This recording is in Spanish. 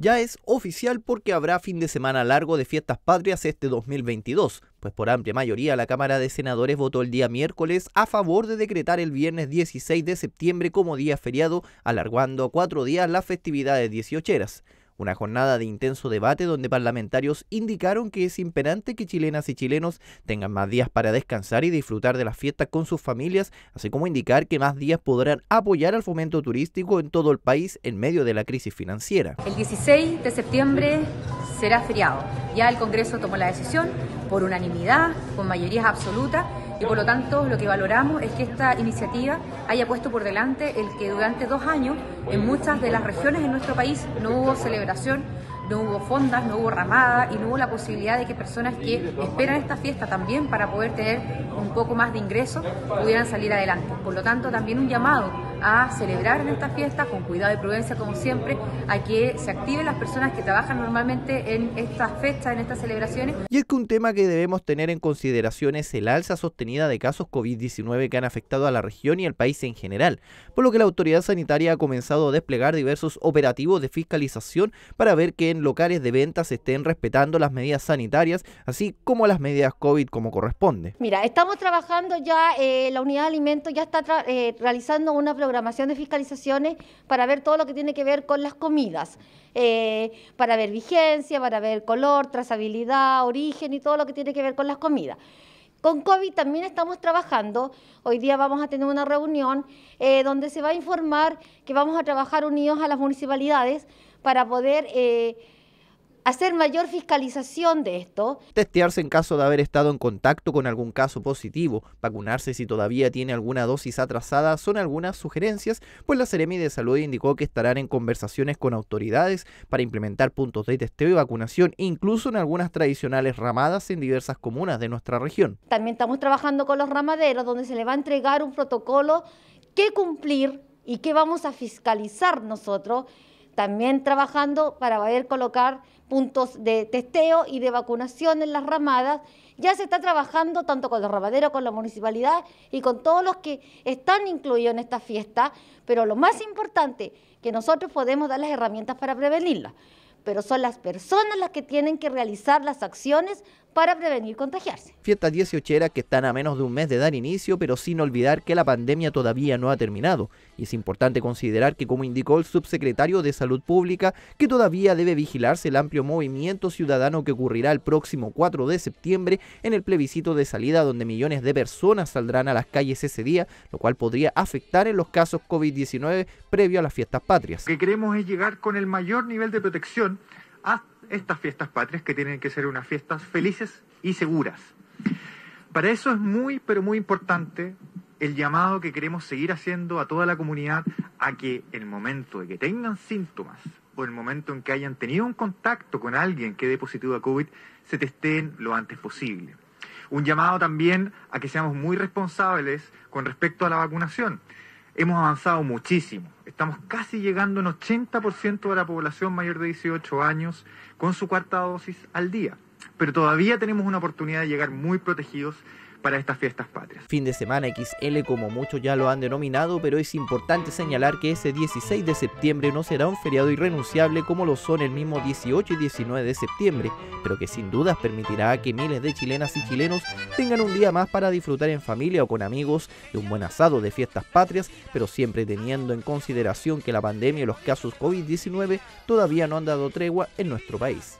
ya es oficial porque habrá fin de semana largo de fiestas patrias este 2022, pues por amplia mayoría la Cámara de Senadores votó el día miércoles a favor de decretar el viernes 16 de septiembre como día feriado, alargando a cuatro días las festividades dieciocheras. Una jornada de intenso debate donde parlamentarios indicaron que es imperante que chilenas y chilenos tengan más días para descansar y disfrutar de las fiestas con sus familias, así como indicar que más días podrán apoyar al fomento turístico en todo el país en medio de la crisis financiera. El 16 de septiembre será feriado. Ya el Congreso tomó la decisión por unanimidad, con mayorías absolutas, y por lo tanto lo que valoramos es que esta iniciativa haya puesto por delante el que durante dos años en muchas de las regiones de nuestro país no hubo celebración no hubo fondas, no hubo ramada y no hubo la posibilidad de que personas que esperan esta fiesta también para poder tener un poco más de ingreso pudieran salir adelante. Por lo tanto, también un llamado a celebrar en esta fiesta con cuidado y prudencia como siempre, a que se activen las personas que trabajan normalmente en estas fechas, en estas celebraciones. Y es que un tema que debemos tener en consideración es el alza sostenida de casos COVID-19 que han afectado a la región y al país en general, por lo que la autoridad sanitaria ha comenzado a desplegar diversos operativos de fiscalización para ver que en locales de ventas estén respetando las medidas sanitarias, así como las medidas COVID como corresponde. Mira, estamos trabajando ya, eh, la unidad de alimentos ya está eh, realizando una programación de fiscalizaciones para ver todo lo que tiene que ver con las comidas, eh, para ver vigencia, para ver color, trazabilidad, origen y todo lo que tiene que ver con las comidas. Con COVID también estamos trabajando. Hoy día vamos a tener una reunión donde se va a informar que vamos a trabajar unidos a las municipalidades para poder eh, hacer mayor fiscalización de esto. Testearse en caso de haber estado en contacto con algún caso positivo, vacunarse si todavía tiene alguna dosis atrasada son algunas sugerencias, pues la Seremi de Salud indicó que estarán en conversaciones con autoridades para implementar puntos de testeo y vacunación, incluso en algunas tradicionales ramadas en diversas comunas de nuestra región. También estamos trabajando con los ramaderos, donde se le va a entregar un protocolo que cumplir y que vamos a fiscalizar nosotros también trabajando para poder colocar puntos de testeo y de vacunación en las ramadas. Ya se está trabajando tanto con el ramadero, con la municipalidad y con todos los que están incluidos en esta fiesta, pero lo más importante, que nosotros podemos dar las herramientas para prevenirla pero son las personas las que tienen que realizar las acciones para prevenir contagiarse. Fiestas 18 que están a menos de un mes de dar inicio, pero sin olvidar que la pandemia todavía no ha terminado. Y es importante considerar que, como indicó el subsecretario de Salud Pública, que todavía debe vigilarse el amplio movimiento ciudadano que ocurrirá el próximo 4 de septiembre en el plebiscito de salida donde millones de personas saldrán a las calles ese día, lo cual podría afectar en los casos COVID-19 previo a las fiestas patrias. Lo que queremos es llegar con el mayor nivel de protección a estas fiestas patrias que tienen que ser unas fiestas felices y seguras. Para eso es muy, pero muy importante el llamado que queremos seguir haciendo a toda la comunidad a que el momento de que tengan síntomas o el momento en que hayan tenido un contacto con alguien que dé positivo a COVID, se testeen lo antes posible. Un llamado también a que seamos muy responsables con respecto a la vacunación hemos avanzado muchísimo. Estamos casi llegando en 80% de la población mayor de 18 años con su cuarta dosis al día. Pero todavía tenemos una oportunidad de llegar muy protegidos para estas fiestas patrias. Fin de semana XL como muchos ya lo han denominado, pero es importante señalar que ese 16 de septiembre no será un feriado irrenunciable como lo son el mismo 18 y 19 de septiembre, pero que sin dudas permitirá que miles de chilenas y chilenos tengan un día más para disfrutar en familia o con amigos de un buen asado de fiestas patrias, pero siempre teniendo en consideración que la pandemia y los casos COVID-19 todavía no han dado tregua en nuestro país.